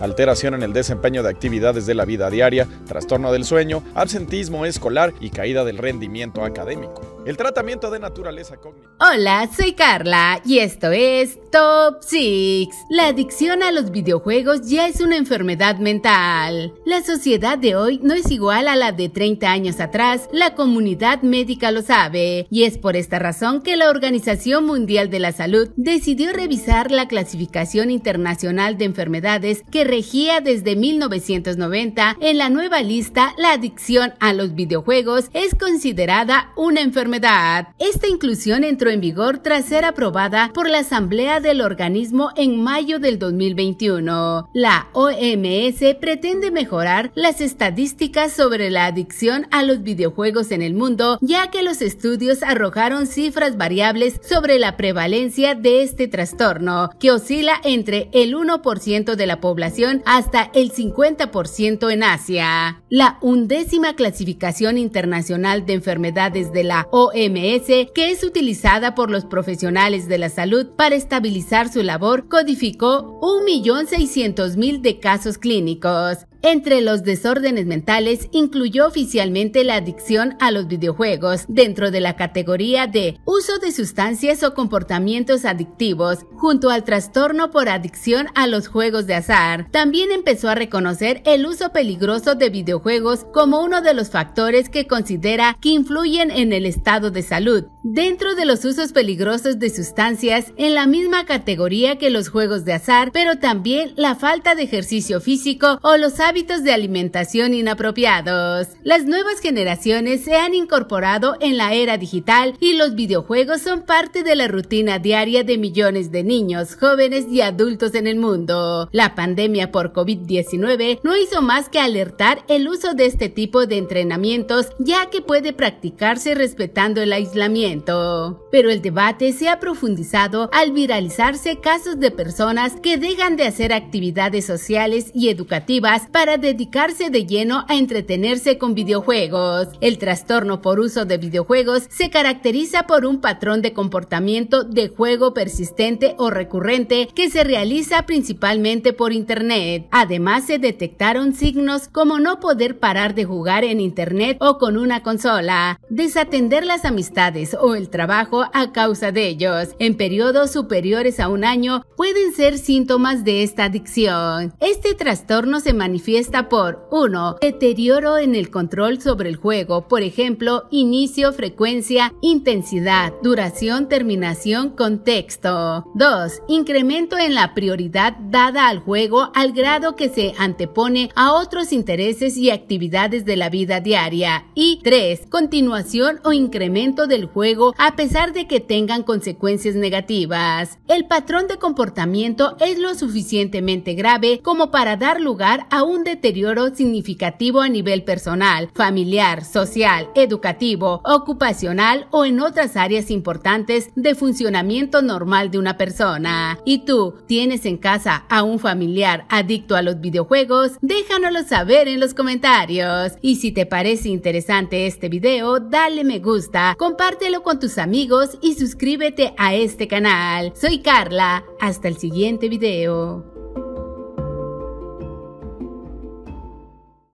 alteración en el desempeño de actividades de la vida diaria, trastorno del sueño, absentismo escolar y caída del rendimiento académico. El tratamiento de naturaleza cognitiva. Hola, soy Carla y esto es Top 6. La adicción a los videojuegos ya es una enfermedad mental. La sociedad de hoy no es igual a la de 30 años atrás, la comunidad médica lo sabe, y es por esta razón que la Organización Mundial de la Salud decidió revisar la clasificación internacional de enfermedades que regía desde 1990 en la nueva lista La adicción a los videojuegos es considerada una enfermedad. Esta inclusión entró en vigor tras ser aprobada por la Asamblea del organismo en mayo del 2021. La OMS pretende mejorar las estadísticas sobre la adicción a los videojuegos en el mundo, ya que los estudios arrojaron cifras variables sobre la prevalencia de este trastorno, que oscila entre el 1% de la población hasta el 50% en Asia. La undécima clasificación internacional de enfermedades de la OMS, que es utilizada por los profesionales de la salud para estabilizar su labor, codificó 1.600.000 de casos clínicos. Entre los desórdenes mentales incluyó oficialmente la adicción a los videojuegos dentro de la categoría de uso de sustancias o comportamientos adictivos, junto al trastorno por adicción a los juegos de azar. También empezó a reconocer el uso peligroso de videojuegos como uno de los factores que considera que influyen en el estado de salud. Dentro de los usos peligrosos de sustancias, en la misma categoría que los juegos de azar, pero también la falta de ejercicio físico o los hábitos de alimentación inapropiados. Las nuevas generaciones se han incorporado en la era digital y los videojuegos son parte de la rutina diaria de millones de niños, jóvenes y adultos en el mundo. La pandemia por COVID-19 no hizo más que alertar el uso de este tipo de entrenamientos ya que puede practicarse respetando el aislamiento. Pero el debate se ha profundizado al viralizarse casos de personas que dejan de hacer actividades sociales y educativas para para dedicarse de lleno a entretenerse con videojuegos. El trastorno por uso de videojuegos se caracteriza por un patrón de comportamiento de juego persistente o recurrente que se realiza principalmente por Internet. Además, se detectaron signos como no poder parar de jugar en Internet o con una consola, desatender las amistades o el trabajo a causa de ellos. En periodos superiores a un año pueden ser síntomas de esta adicción. Este trastorno se manifiesta manifiesta por 1. Deterioro en el control sobre el juego, por ejemplo, inicio, frecuencia, intensidad, duración, terminación, contexto. 2. Incremento en la prioridad dada al juego al grado que se antepone a otros intereses y actividades de la vida diaria. Y 3. Continuación o incremento del juego a pesar de que tengan consecuencias negativas. El patrón de comportamiento es lo suficientemente grave como para dar lugar a un un deterioro significativo a nivel personal, familiar, social, educativo, ocupacional o en otras áreas importantes de funcionamiento normal de una persona. ¿Y tú tienes en casa a un familiar adicto a los videojuegos? Déjanoslo saber en los comentarios. Y si te parece interesante este video, dale me gusta, compártelo con tus amigos y suscríbete a este canal. Soy Carla, hasta el siguiente video.